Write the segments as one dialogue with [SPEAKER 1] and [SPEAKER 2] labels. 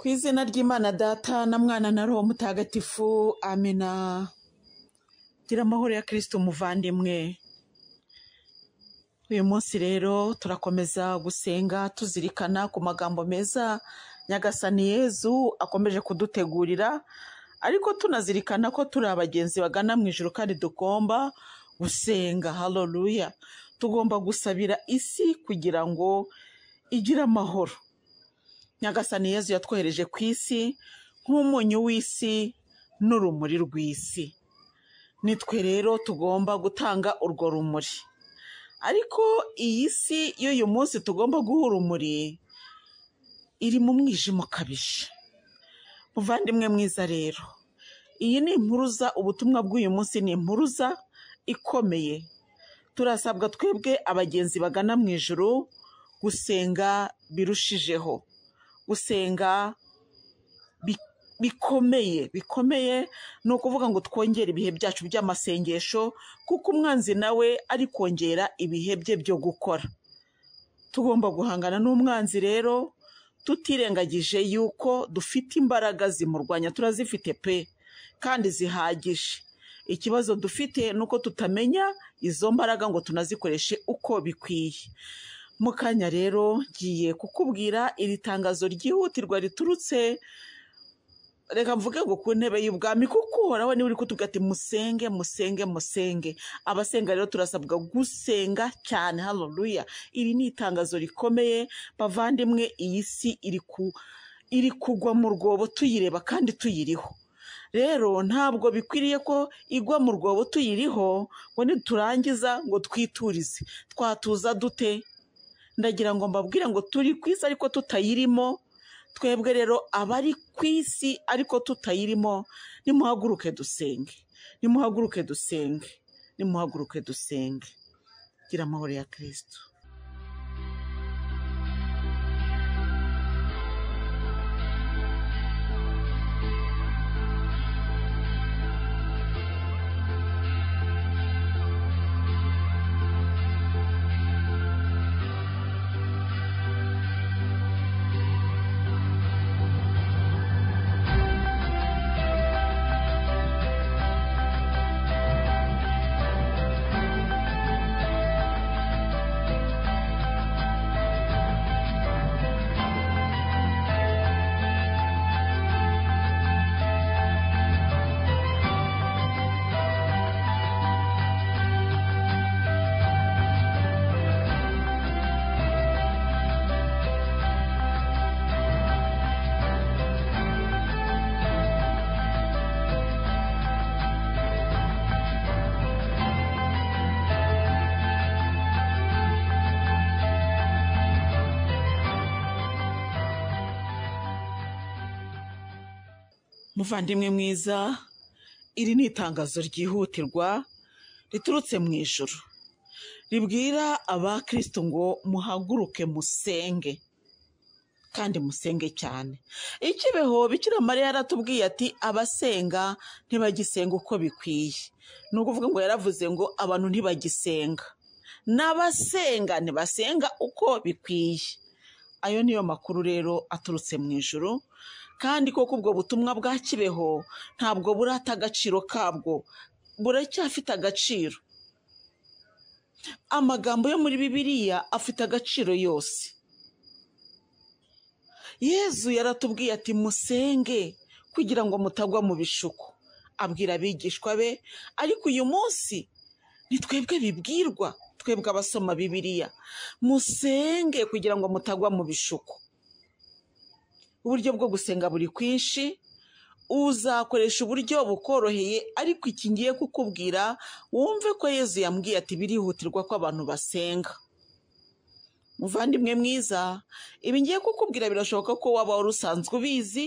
[SPEAKER 1] ku izina ry'imana data na mwana na roho mutagatifu amena gira amahoro ya kirisiti umuvandimwe uyu munsi rero turakomeza gusenga tuzirikana ku magambo meza nyagasani yezu akomeje kudutegurira ariko tunazirikana ko turi abagenzi bagana mu ijoro kandi dugomba gusenga haloruya tugomba gusabira isi kugira ngo igire amahoro nyagasani yezu yatwohereje ku isi nk'umunyu w'isi n'urumuri rw'isi nitwe rero tugomba gutanga urwo rumuri ariko iyi si y'uyu munsi tugomba guha urumuri iri mu mwijima ukabije muvandimwe mwiza rero iyi ni impuruza ubutumwa bw'uyu munsi ni impuruza ikomeye turasabwa twebwe abagenzi bagana mu ijoro gusenga birushijeho gusenga bikomeye bikomeye ni ukuvuga ngo twongere ibihe byacu by'amasengesho kuko umwanzi nawe ari kongera ibihe bye byo gukora tugomba guhangana n'umwanzi rero tutirengagije yuko dufite imbaraga zimurwanya turazifite pe kandi zihagije ikibazo dufite ni uko tutamenya izo mbaraga ngo tunazikoreshe uko bikwiye mu kanya rero ngiye kukubwira iri tangazo ryihutirwa riturutse reka mvuge ngo ku ntebe y'ubwami kuko uhoraho niba uri kutuvuga ati musenge musenge musenge abasenga rero turasabwa gusenga cyane haleluya iri ni itangazo rikomeye bavandimwe iyi si iri kugwa mu rwobo tuyireba kandi tuyiriho rero ntabwo bikwiriye ko igwa mu rwobo tuyiriho ngo niturangiza ngo twiturize twatuza dute ndagira ngo mbabwire ngo turi ku isi ariko tutayirimo twebwe rero abari ku isi ariko tutayirimo nimuhaguruke dusenge nimuhaguruke dusenge nimuhaguruke dusenge gira amahoro ya kirisitu muvandimwe mwiza iri ni itangazo ryihutirwa riturutse mu ijoro ribwira abakirisitu ngo muhaguruke musenge kandi musenge cyane ikibeho bikira mariya yaratubwiye ati abasenga ntibagisenga uko bikwiye ni ukuvuga ngo yaravuze ngo abantu ntibagisenga n'abasenga ntibasenga uko bikwiye ayo niyo makuru rero aturutse mu ijoro kandi koko ubwo butumwa bwa kibeho ntabwo burata agaciro kabwo buracyafite agaciro amagambo yo muri bibiliya afite agaciro yose yezu yaratubwiye ati musenge kugira ngo mutagwa mu bishuko abwira abigishwa be ariko uyu munsi ni twebwe bibwirwa twebwe abasoma bibiliya musenge kugira ngo mutagwa mu bishuko uburyo bwo gusenga buri kwinshi uzakoresha uburyo bukoroheye ariko iki ngiye kukubwira wumve ko yezu yambwiye ati birihutirwa ko abantu basenga muvandimwe mwiza ibi ngiye kukubwira birashoboka ko waba wari usanzwe ubizi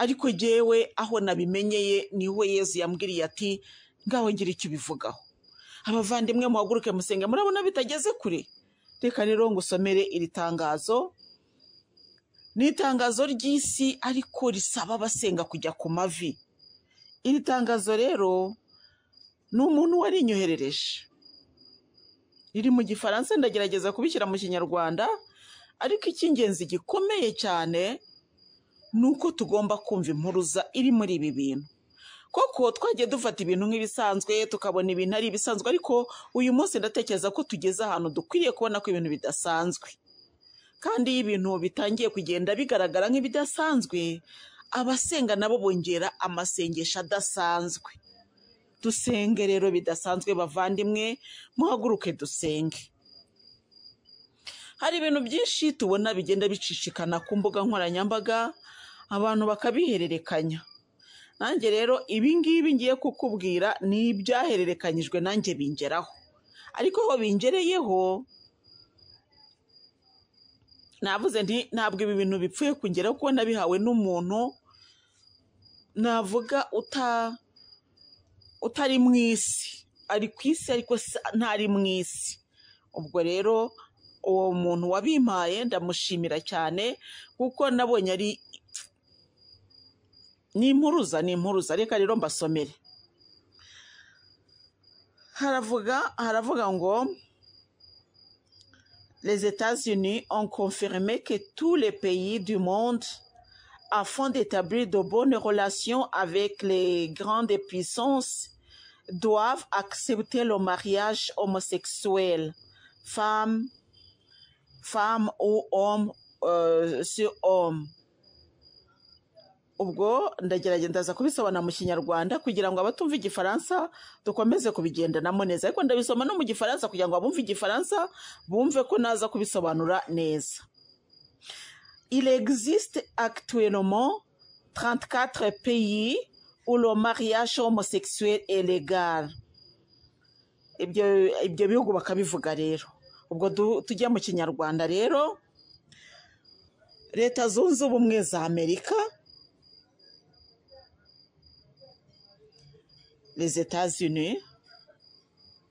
[SPEAKER 1] ariko jyewe aho nabimenyeye niho yezu yambwiriye ati ngaho ngira icyo ubivugaho abavandimwe muhaguruke musenge murabona bitageze kure reka rero ngusomere iri tangazo ni itangazo ry'isi ariko risaba abasenga kujya ku mavi iri tangazo rero ni umuntu inyoherereje riri mu gifaransa ndagerageza kubishyira mu kinyarwanda ariko icy'ingenzi gikomeye cyane ni uko tugomba kumva impuruza iri muri ibi bintu koko twagiye dufata ibintu nk'ibisanzwe tukabona ibintu ari ibisanzwe ariko uyu munsi ndatekereza ko tugeze ahantu dukwiriye kubona ko ibintu bidasanzwe kandi iyo ibintu bitangiye kugenda bigaragara nk'ibidasanzwe abasenga nabo bongera amasengesho adasanzwe dusenge rero bidasanzwe bavandimwe muhaguruke dusenge hari ibintu byinshi tubona bigenda bicicikana ku mbuga nkoranyambaga abantu bakabihererekanya nanjye rero ibi ngibi ngiye kukubwira ni ibyahererekanyijwe nanjye bingeraho ariko aho bingereyeho navuze nti ntabwo ibi bintu bipfuye kugera kuko nabihawe n'umuntu navuga uta utari mu isi ari ku isi ariko ntari mu isi ubwo rero uwo muntu wabimpaye ndamushimira cyane kuko nabonye ari ni impuruza ni impuruza reka rero mbasomere haravuga haravuga ngo les États-Unis ont confirmé que tous les pays du monde, afin d'établir de bonnes relations avec les grandes puissances, doivent accepter le mariage homosexuel, femme, femme ou homme euh, sur homme. ubwo ndagerageza kubisobanura mu kinyarwanda kugira ngo abatumva igifaransa dukomeze kubigendanamo neza ariko ndabisoma no mu gifaransa kugira ngo abumve igifaransa bumve ko naza kubisobanura neza il existe actuellement 34 pays où le mariage homosexuel est ibyo bihugu bakabivuga rero ubwo tujya mu kinyarwanda rero leta zunze ubumwe za amerika les etats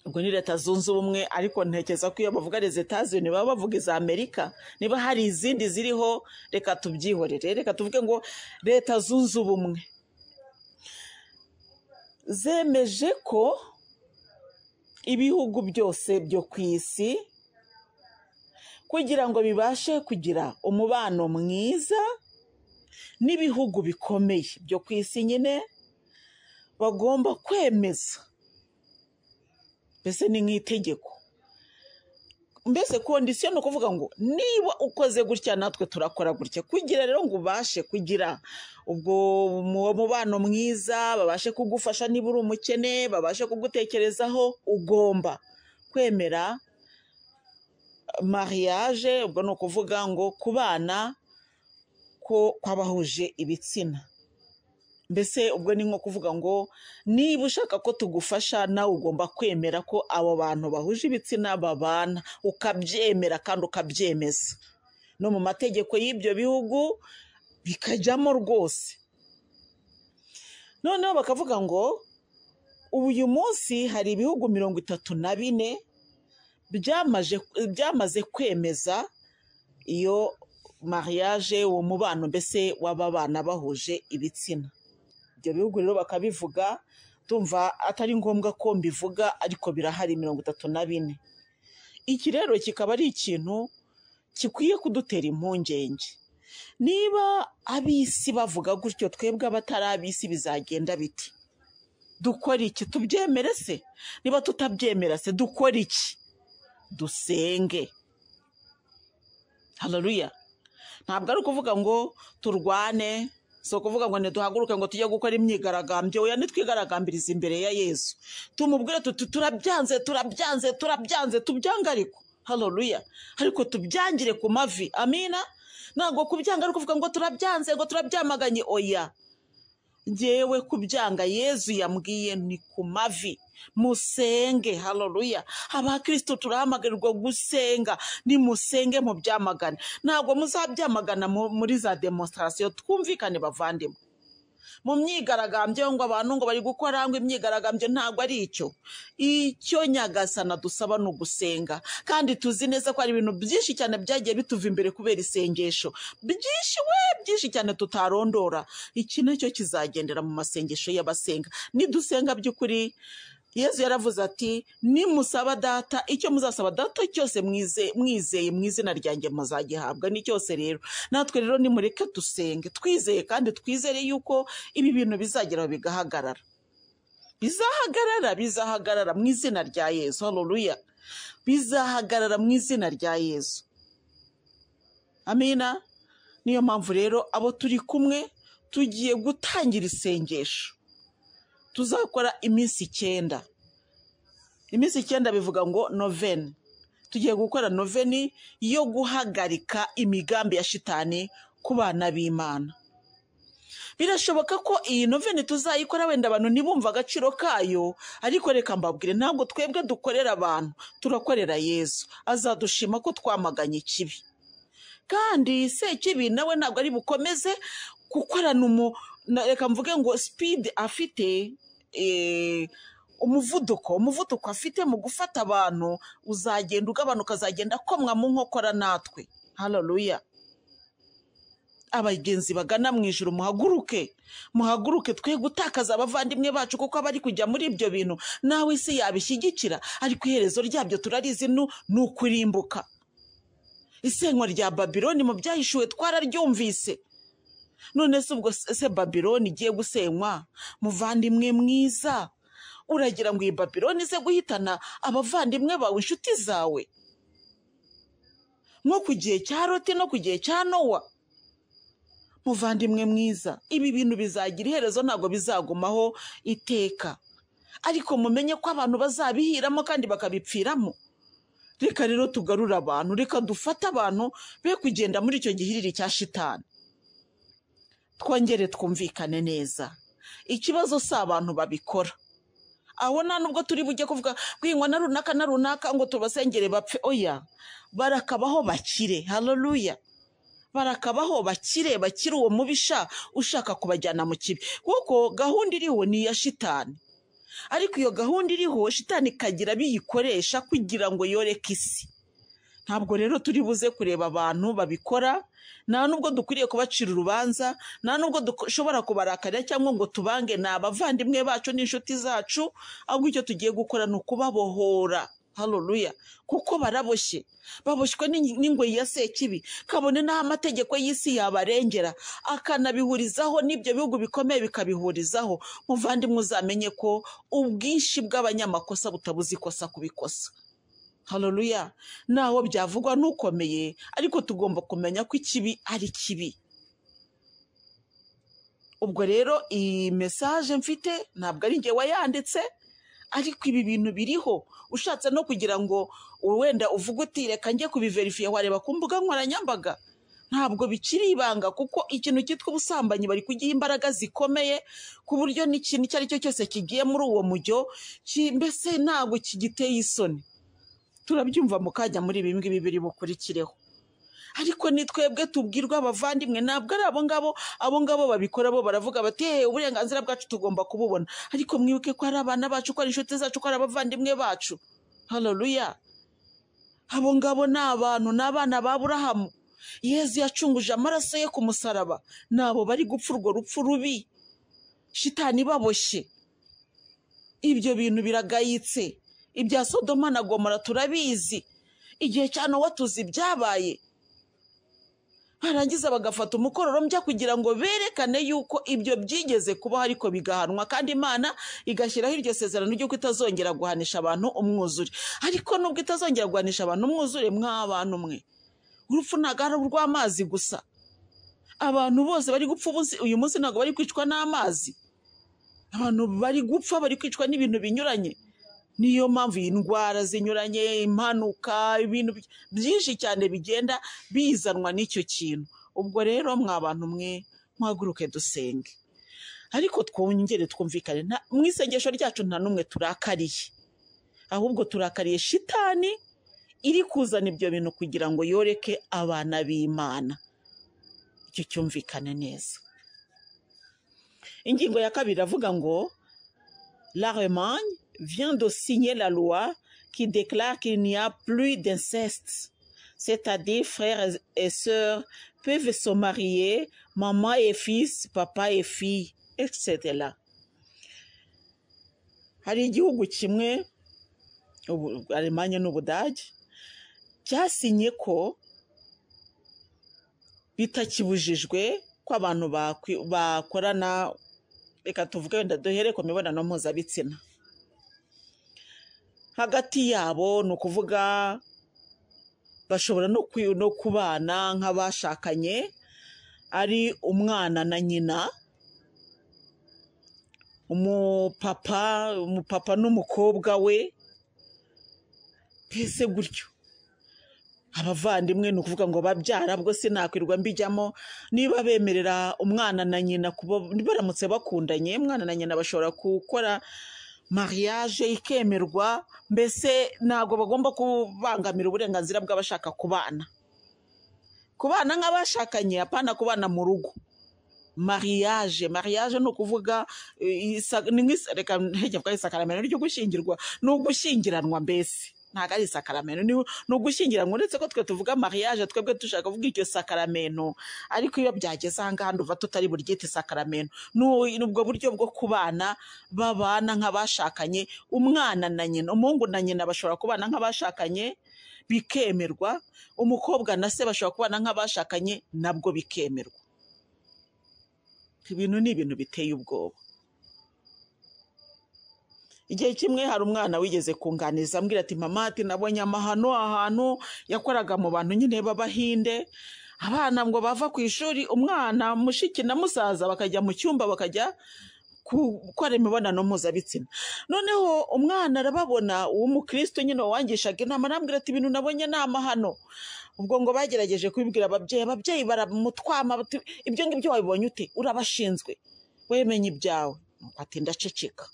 [SPEAKER 1] ubwo ni leta zunze ubumwe ariko ntekereza ko iyo bavuga leta etats unis baba bavuga iza amerika niba hari izindi ziriho reka tubyihorere reka tuvuge ngo leta zunze ubumwe zemeje ko ibihugu byose byo ku isi kugira ngo bibashe kugira umubano mwiza n'ibihugu bikomeye byo ku isi nyine bagomba kwemeza mbese ni nk'itegeko mbese kondisiyo ni ukuvuga ngo niba ukoze gutya natwe turakora gutya kugira rero ngo ubashe kugira ubwo mubano mwiza babashe kugufasha niba uri umukene babashe kugutekerezaho ugomba kwemera mariage ubwo ni ukuvuga ngo kubana ko kw'abahuje ibitsina mbese ubwo ni nko kuvuga ngo niba ushaka ko tugufasha nawe ugomba kwemera ko abo bantu bahuje ibitsina babana ukabyemera kandi ukabyemeza no mu mategeko y'ibyo bihugu bikajyamo rwose noneho bakavuga ngo uyu munsi hari ibihugu mirongo itatu na bine byamaze kwemeza iyo mariage uwo mubano mbese w'aba bana bahuje ibitsina ibyo bihugu rero bakabivuga tumva atari ngombwa ko mbivuga ariko birahari mirongo itatu na bine iki rero kikaba ari ikintu kikwiye kudutera impungenge niba ab'isi bavuga gutyo twebwe abatari ab'isi bizagenda biti dukora iki tubyemere se niba tutabyemera se dukora iki dusenge hararuya ntabwo ari ukuvuga ngo turwane si ukuvuga ngo ntiduhaguruke ngo tujye gukora imyigaragambyo oya nitwigaragambiriza imbere ya yesu tumubwire tuti turabyanze turabyanze turabyanze tubyanga ariko haroruya ariko tubyangire ku mavi amina ntabwo kubyanga ari ukuvuga ngo turabyanze ngo turabyamaganye oya ngewe kubyanga yezu yambwiye ni ku mavi musenge haroruya abakristo turahamagarirwa gusenga nimusenge mu byamagane ntabwo muzabyamagana muri za demonstrasiyo twumvikane bavandimwe mu myigaragambyo ngo abantu ngo bari gukora ngo imyigaragambyo ntabwo ari icyo icyo nyagasana dusaba ni ugusenga kandi tuzi neza ko hari ibintu byinshi cyane byagiye bituva imbere kubera isengesho byinshi we byinshi cyane tutarondora iki nicyo kizagendera mu masengesho y'abasenga nidusenga by'ukuri yezu yaravuze ati nimusaba data icyo muzasaba data cyose mwizeye mu izina ryanjye muzagihabwa ni cyose rero natwe rero nimureke dusenge twizeye kandi twizere yuko ibi bintu bizageraho bigahagarara bizahagarara bizahagarara mu izina rya yezu haruruya bizahagarara mu izina rya yezu amina niyo mpamvu rero abo turi kumwe tugiye gutangira isengesho tuzakora iminsi icyenda iminsi icyenda bivuga ngo noveni tugiye gukora noveni yo guhagarika imigambi ya shitani ku bana b'imana birashoboka ko iyi noveni tuzayikora wenda abantu ntibumve agaciro kayo ariko reka mbabwire ntabwo twebwe dukorera abantu turakorera yezu azadushima ko twamaganye ikibi kandi se sekibi nawe ntabwo ari bukomeze gukorana umu reka mvuge ngo sipidi afite Eh, umuvuduko umuvuduko afite mu gufata abantu uzagenda ugabanuka azagenda akomwa mu nkokora natwe hararuya abagenzi bagana mu ijoro muhaguruke muhaguruke twe gutakaza abavandimwe bacu kuko bari kujya muri ibyo bintu nawe isi yabishyigikira ariko iherezo ryabyo turarizi ni ukurimbuka isenywa rya babiloni mu byahishuwe twararyumvise none se ubwo se Babiloni igiye gusenywa muvandimwe mwiza uragira ngo iyi babironi ize guhitana abavandimwe bawe inshuti zawe nko ku gihe cya roti no ku gihe cya nowa muvandimwe mwiza ibi bintu bizagira iherezo ntabwo bizagumaho iteka ariko mumenye ko abantu bazabihiramo kandi bakabipfiramo reka rero tugarure abantu reka dufate abantu be kugenda muri icyo gihiriri cya shitani twongere twumvikane neza ikibazo si abantu babikora aho nta nubwo turi bujye kuvuga guhingwa na runaka na runaka ngo tubasengere bapfe oya barakabaho bakire hararuya barakabaho bakire bakire uwo mubisha ushaka kubajyana mu kibi kuko gahunda iriho ni iya shitani ariko iyo gahunda iriho shitani ikagira biyikoresha kugira ngo yoreke isi ntabwo rero turi buze kureba abantu babikora nta nubwo dukwiriye kubacira urubanza nta nubwo dushobora kubarakarira cyangwa ngo tubange ni abavandimwe bacu n'inshuti zacu ahubwo icyo tugiye gukora ni ukubabohora haruruya kuko baraboshye baboshywe n'ingoyi ya sekibi kabone n'aho amategeko y'isi yabarengera akanabihurizaho n'ibyo bihugu bikomeye bikabihurizaho muvandimwe uzamenye ko ubwinshi bw'abanyamakosa butabuze ikosa ku haruruya naho byavugwa n'ukomeye ariko tugomba kumenya ko ikibi ari kibi ubwo rero iyi mesaje mfite ntabwo ari njye wayanditse ariko ibi bintu biriho ushatse no kugira ngo wenda uvuge uti reka njye kubiverifiya wareba ku mbuga nkoranyambaga ntabwo bikiri ibanga kuko ikintu cyitwa ubusambanyi bari kugiha imbaraga zikomeye ku buryo n'ikintu icyo ari cyo cyose kigiye muri uwo mujyo mbese ntabwo kigiteye isoni turabyumva mukajya muri ibi ngibi biri bukurikireho ariko ni twebwe tubwirwa abavandimwe ntabwo ari abo ngabo abo ngabo babikora bo baravuga bati hehe uburenganzira bwacu tugomba kububona ariko mwibuke ko ari abana bacu ko ari inshuti zacu ko ari abavandimwe bacu hararuya abo ngabo ni abantu ni abana ba burahamu yezu yacunguje amaraso ye ku musaraba nabo bari gupfa urwo rupfu rubi shitani baboshye ibyo bintu biragayitse ibya sodoma na gomora turabizi igihe cyane tuzi ibyabaye barangiza bagafata umukororombya kugira ngo berekane yuko ibyo byigeze kubaho ariko bigahanwa kandi imana igashyiraho iryo sezerano ry'uko itazongera guhanisha abantu umwuzure ariko nubwo itazongera guhanisha abantu umwuzure mw'abantu umwe urupfu ntabwo ari urw'amazi gusa abantu bose bari gupfa uyu munsi ntabwo bari kwicwa n'amazi abantu bari gupfa bari kwicwa n'ibintu binyuranye niyo mpamvu indwara zinyuranye impanuka ibintu byinshi cyane bigenda bizanwa n'icyo kintu ubwo rero mwa bantu mwe mwaguruke dusenge ariko twongere twumvikane mu isengesho ryacu nta n'umwe turakariye ahubwo turakariye shitani iri kuzana ibyo bintu kugira ngo yoreke abana b'imana icyo cyumvikane neza ingingo ya kabiri avuga ngo la remanye vient de signer la loi qui déclare qu'il n'y a plus d'inceste. C'est-à-dire frères et sœurs peuvent se marier, maman et fils, papa et fille, etc. hari igihugu kimwe alemanya n'ubudage cyasinye ko bitakibujijwe ko abantu bakorana reka tuvuge wenda duhere ku mibonano mpuzabitsina hagati yabo ni ukuvuga bashobora no kubana nk'abashakanye ari umwana na nyina umupapa umupapa n'umukobwa we mbese gutyo abavandimwe ni ukuvuga ngo babyara bwo sinakwirwa mbijyamo niba bemerera umwana na nyina baramutse bakundanye umwana na nyina bashobora gukora mariage ikemerwa mbese ntabwo bagomba kubangamira uburenganzira bw'abashaka kubana kubana nk'abashakanye apana kubana mu rugo mariage mariage ni ukuvuga eh, ni nk'isakaramentu ryo gushyingirwa ni ugushyingiranwa mbese ntabwo ari isakaramento ni ugushyingiranwa uretse ko twe tuvuga mariage twebwe dushaka kuvuga icyo sakaramento ariko iyo byageze ahangaha nduva tutari buryite sakaramento ni ubwo buryo bwo kubana babana nk'abashakanye umwana na nyina umuhungu na nyina bashobora kubana nk'abashakanye bikemerwa umukobwa na se bashobora kubana nk'abashakanye nabwo bikemerwa ibintu ni ibintu biteye ubwoba igihe kimwe hari umwana wigeze kunganiza ambwira ati mama ati nabonye amahano ahantu yakoraga mu bantu nyine b'abahinde abana ngo bava ku ishuri umwana mushiki na musaza bakajya mu cyumba bakajya gukora imibonano mpuzabitsina noneho umwana arababona uw'umukristo nyine wangishaga inama arambwira ati ibintu nabonye ni amahano ubwo ngo bagerageje kubibwira ababyeyi ababyeyi baramutwama ibyo ngibyo wabibonye ute urabashinzwe wemenye ibyawe ati ndaceceka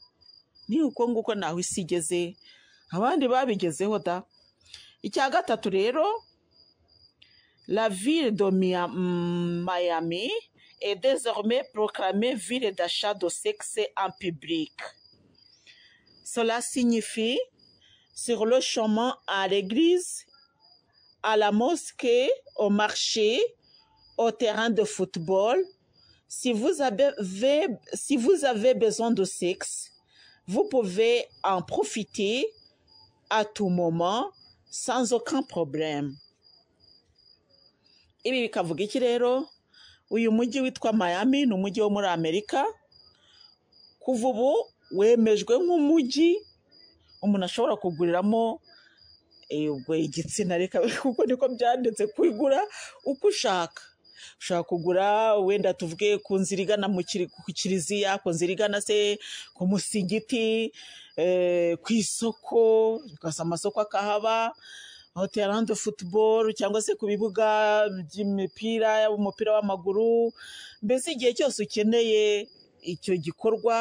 [SPEAKER 1] la ville de Miami est désormais proclamée ville d'achat de sexe en public. Cela signifie sur le chemin à l'église, à la mosquée, au marché, au terrain de football, si vous avez, si vous avez besoin de sexe, Vous pouvez en profiter à tout moment sans aucun problème. Ibi bikavuga iki rero uyu mujyi witwa Miami ni umujyi wo muri Amerika kuva ubu wemejwe nk'umujyi umuntu ashobora kuguriramo ubwo igitsina reka kuko niko byanditse kugura uko ushaka ushobora kugura wenda tuvuge ku nzira igana ku kiliziya ku nzira igana se ku musigiti eh, ku isoko ukaza amasoko akahaba hotelande futuboro cyangwa se ku bibuga by'imipira umupira w'amaguru mbese igihe cyose ukeneye icyo gikorwa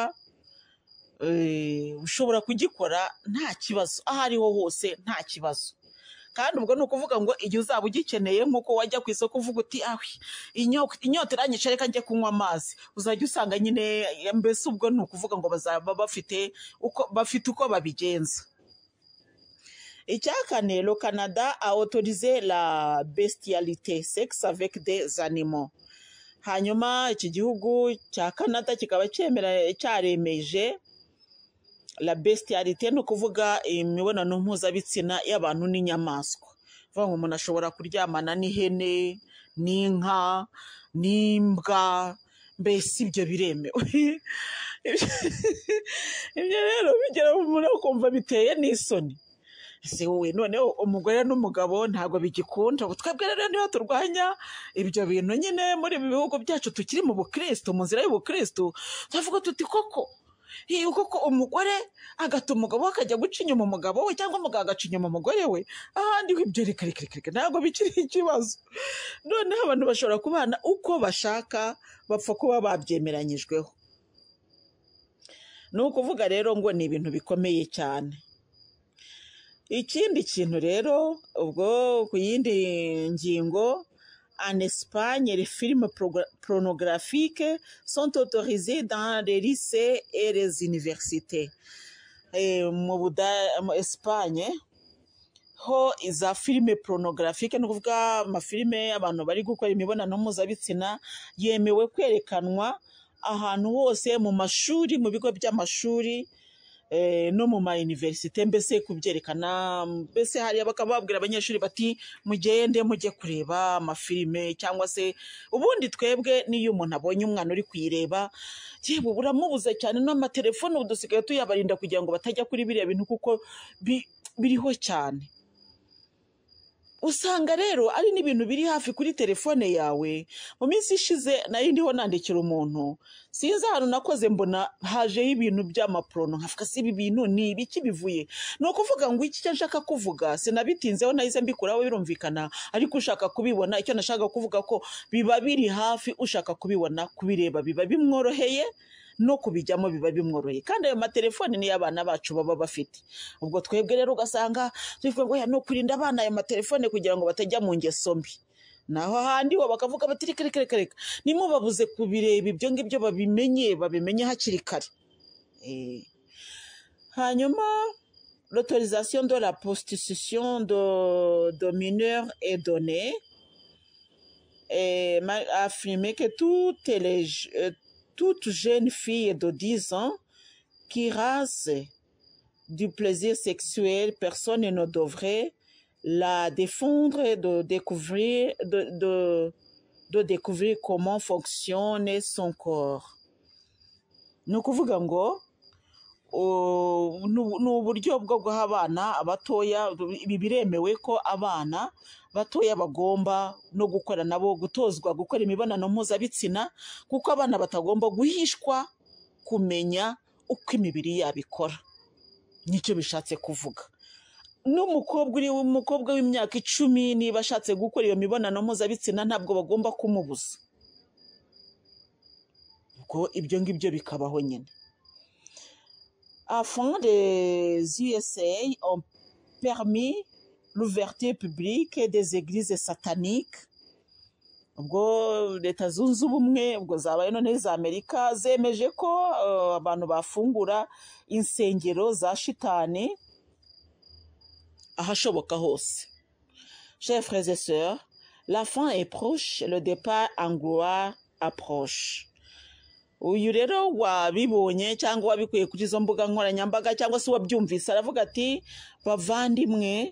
[SPEAKER 1] eh, ushobora kugikora nta kibazo aho ariho hose nta kibazo kandi ubwo ni ukuvuga ngo igihe uzaba ugikeneye nk'uko wajya ku isoko uvuga uti awe inyota iranyishe reka njye kunywa amazi uzajya usanga nyine mbese ubwo ni ukuvuga ngo bazaba bafite uko babigenza icya kane le canada autorize la bestialité sex avec des animaux hanyuma iki gihugu cya canada kikaba cyaremeje la besitiyarite ni ukuvuga imibonano mpuzabitsina y'abantu n'inyamaswa vuba ngo umuntu ashobora kuryamana n'ihene n'inka n'imbwa mbese ibyo biremewe ibyo rero bigera mu muntu ukumva biteye n'isoni si wowe noneho umugore n'umugabo ntabwo bigikunda twebwe rero niho turwanya ibyo bintu nyine muri ibi bihugu byacu tukiri mu bukirisitu mu nzira y'ubukirisitu turavuga tuti koko kuko umugore agatuma umugabo we akajya guca inyuma umugabo we cyangwa umugabo agaca inyuma umugore we ahandi we ibyo reka reka reka ntabwo bikiri ikibazo noneho abantu bashobora kubana uko bashaka bapfa kuba babyemeranyijweho ni ukuvuga rero ngo ni ibintu bikomeye cyane ikindi kintu rero ubwo ku yindi ngingo en Espagne, les films pornographiques sont autorisés dans les lycées et les universités. mu Espagne ho iza filime porunogarafique ni ukuvuga amafilime abantu bari gukora imibonano mpuzabitsina yemewe kwerekanwa ahantu hose mu mashuri mu bigo by'amashuri Eh, no mu ma iniverisite mbese kubyerekana mbese hariya bakaba babwira abanyeshuri bati mugende mujye kureba amafilime cyangwa se ubundi twebwe n'iyo umuntu abonye umwana uri kuyireba yewe buramubuze cyane n'amatelefone ubu dusigaye tuyabarinda kugira ngo batajya kuri biriya bintu kuko biriho cyane usanga rero ari n'ibintu biri hafi kuri telefone yawe mu minsi ishize nari ndiho nandikira umuntu sinzi ahantu nakoze mbona hajeho ibintu by'amaporono nkavuga si ibi bintu ni ibiki bivuye ni ukuvuga ngo iki icyo nshaka kuvuga sinabitinzeho nahise mbikuraho birumvikana ariko ushaka kubibona icyo nashaka kuvuga ko biba biri hafi ushaka kubibona kubireba biba bimworoheye no kubijyamo biba bimworoheye kandi ayo matelefoni niyo abana bacu baba bafite ubwo twebwe rero ugasanga twivuga ngo ni ukurinda abana ayo matelefone kugira ngo batajya mu ngeso mbi naho ahandi bo bakavuga bati reka reka reka nimubabuze kubireba ibyo ngibyo babimenye babimenye hakiri kare eh. hanyuma l'autorisation de la prostitution de, de mineurs est donnée et eh, a affirmé toute jeune fille de 10 ans qui rase du plaisir sexuel, personne ne devrait la défendre de découvrir, de, de, découvrir comment fonctionne son corps. Nous, batoya bagomba no gukora nabo gutozwa gukora imibonano mpuzabitsina kuko abana batagomba guhishwa kumenya uko imibiri yabo ikora nicyo bishatse kuvuga n'umukobwa uri umukobwa w'imyaka icumi niba ashatse gukora iyo mibonano mpuzabitsina ntabwo bagomba kumubuza ubwo ibyo ngibyo bikabaho nyine afande z'usa permis l'ouverture publique des églises sataniques ubwo leta zunze ubumwe ubwo zabaye none za amerika zemeje ko eh, abantu bafungura insengero za shitani ahashoboka hose chers frères et sœurs la fin est proche le départ en gloire approche uyu rero wabibonye cyangwa wabikuye kuri izo mbuga nkoranyambaga cyangwa se wabyumvise aravuga ati bavandimwe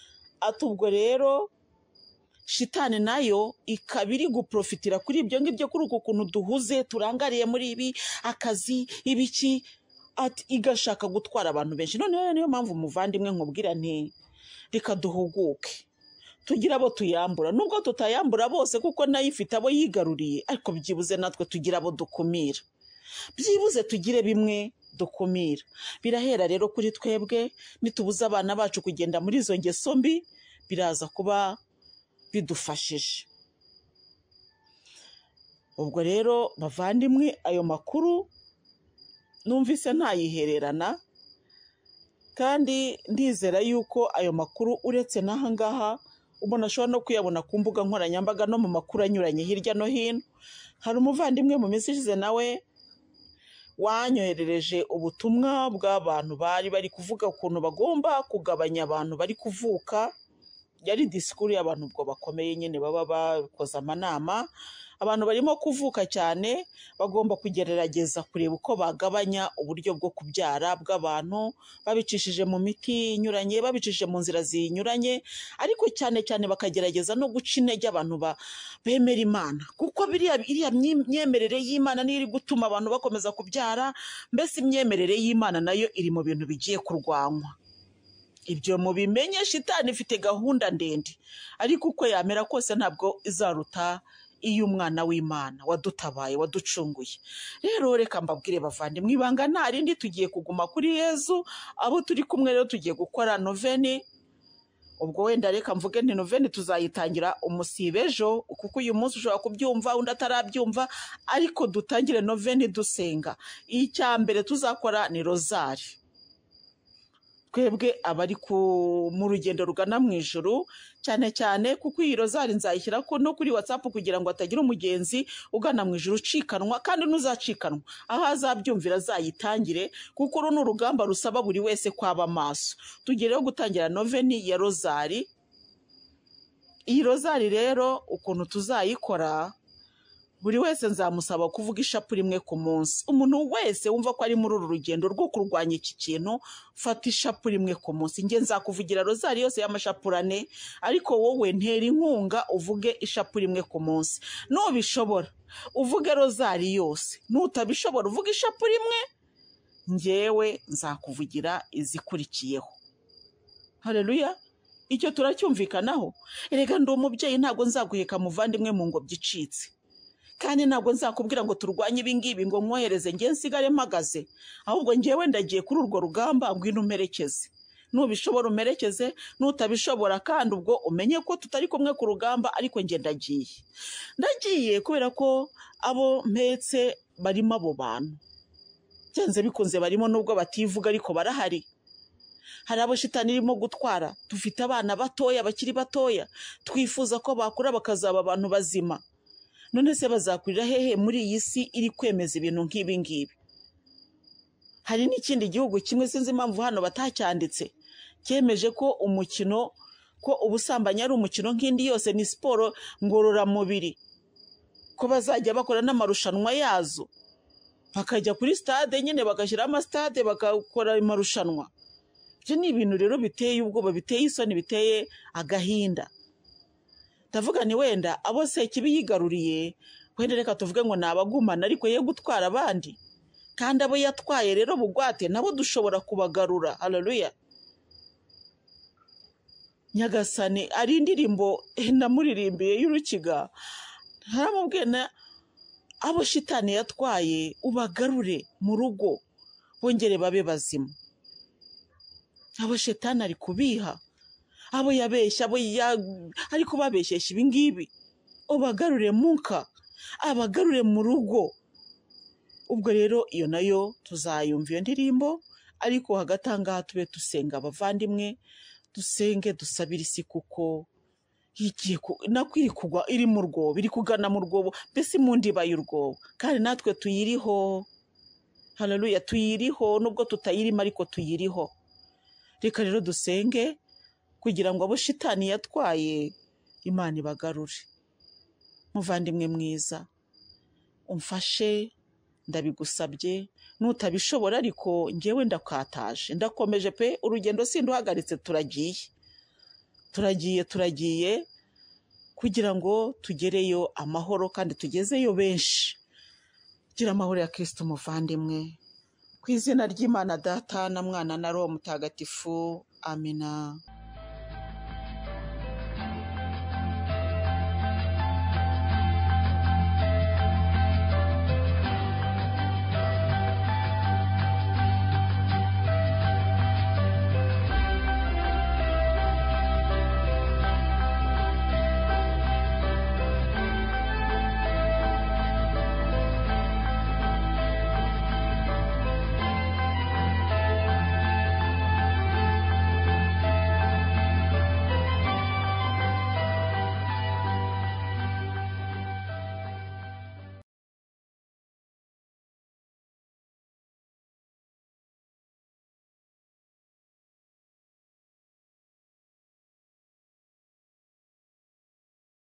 [SPEAKER 1] ati ubwo rero shitani nayo ikaba iri guprofitira kuri ibyo ngibyo kuri uku kuntu duhuze turangariye muri ibi akazi ibiki ati igashaka gutwara abantu benshi noneho niyo mpamvu umuvandimwe nkubwira nti reka duhuguke tugira abo tuyambura nubwo tutayambura bose kuko nayo ifite abo yigaruriye ariko byibuze natwe tugira abo dukumira byibuze tugire bimwe dukumira birahera rero kuri twebwe nitubuza abana bacu kugenda muri izo ngeso mbi biraza kuba bidufashije ubwo rero bavandimwe ayo makuru numvise ntayihererana kandi ndizera yuko ayo makuru uretse n'aha ngaha umuntu ashobora no kuyabona ku mbuga nkoranyambaga no mu makuru anyuranye hirya no hino hari umuvandimwe mu minsi ishize nawe wanyoherereje ubutumwa bw'abantu bari bari kuvuga ukuntu bagomba kugabanya abantu bari kuvuka, yari disikuru y'abantu ubwo bakomeye nyine baba bakoze amanama abantu barimo kuvuka cyane bagomba kugerageza kureba uko bagabanya uburyo bwo kubyara bw'abantu babicishije mu miti inyuranye babicishije mu nzira zinyuranye ariko cyane cyane bakagerageza no guca intege abantu bemera imana kuko biriya iriya myemerere y'imana niyo iri gutuma abantu bakomeza kubyara mbese imyemerere y'imana nayo iri mu bintu bigiye kurwanywa ibyo mubimenye shitani ifite gahunda ndende ariko uko yamera kose ntabwo izaruta iyo umwana w'imana wadutabaye waducunguye rero reka mbabwire bavandimwe ibanga nta rindi tugiye kuguma kuri yezu abo turi kumwe rero tugiye gukora noveni ubwo wenda reka mvuge ni noveni tuzayitangira umusibe ejo kuko uyu munsi ushobora kubyumva undi atarabyumva ariko dutangire noveni dusenga icya mbere tuzakora ni rozari twebwe abari mu rugendo rugana mu ijoro cyane cyane kuko iyi rozari nzayishyira ko no kuri watsapu kugira ngo hatagira umugenzi ugana mu ijoro ucikanwa kandi n'uzacikanwa aho azabyumvira azayitangire kuko uru ni urugamba rusaba buri wese kwaba amaso tugereho gutangira noveni ya rozari iyi rozari rero ukuntu tuzayikora buri wese nzamusaba kuvuga ishapu rimwe ku munsi umuntu wese wumva ko ari muri uru rugendo rwo kurwanya iki kintu fata ishapu rimwe ku munsi njye nzakuvugira rozari yose y'amashapurane ariko wowe ntera inkunga uvuge ishapu rimwe ku munsi nubishobora uvuge rozari yose nutabishobora uvuge ishapu rimwe ngewe nzakuvugira izikurikiyeho hareruya icyo turacyumvikanaho erega ndi umubyeyi ntabwo nzaguheka muvandimwe mu ngobyi icitse kandi ntabwo nzakubwira ngo turwanye ibingibi ngo mwohereze nge nsigare mpagaze ahubwo ngewe ndagiye kuri urwo rugamba ngwino umperekeze nubishobora umerekeze nutabishobora kandi ubwo umenye ko tutari kumwe ku rugamba ariko nge ndagiye ndagiye kubera ko abo mpetse barimo abo bantu byanze bikunze barimo nubwo bativuga ariko barahari hari abo shitani irimo gutwara dufite abana batoya bakiri batoya twifuza ko bakura bakazaba abantu bazima none se bazakurira hehe muri iyi si iri kwemeza ibintu nk'ibi ngibi hari n'ikindi gihugu kimwe sinzi impamvu hano batacyanditse cyemeje ko umukino ko ubusambanyi ari umukino nk'indi yose ni siporo ngororamubiri ko bazajya bakora n'amarushanwa yazo bakajya kuri stade nyine bagashyiraho amasitade bagakora amarushanwa ibyo ni ibintu rero biteye ubwoba biteye isoni biteye agahinda ndavuga ni wenda abo sekibi yigaruriye wenda reka tuvuge ngo ni abagumana ariko ye gutwara abandi kandi abo yatwaye rero bugwate nabo dushobora kubagarura hararuya nyagasani ari indirimbo eh, namuririmbiye y'urukiga ntaramubwiye na abo shitani yatwaye ubagarure mu rugo bongere babe bazima abo shitani ari kubiha abo yabeshya abo ari kubabeshesha ibi ngibi ubagarure muka abagarure mu rugo ubwo rero iyo nayo tuzayumva iyo ndirimbo ariko hagati aha tube dusenga abavandimwe dusenge dusabire isi kuko igiye nako iri kugwa iri mu rwobo iri kugana mu rwobo mbese mu ndibaye urwobo kandi natwe tuyiriho hararuya tuyiriho nubwo tutayirimo ariko tuyiriho reka rero dusenge kugira ngo abo shitani yatwaye imana ibagarure muvandimwe mwiza umfashe ndabigusabye nutabishobora ariko ngewe ndakataje ndakomeje pe urugendo sinduhagaritse turagiye turagiye turagiye kugira ngo tugereyo amahoro kandi tugezeyo benshi gira amahoro ya kirisito umuvandimwe ku izina ry'imana data na mwana na roho mutagatifu amina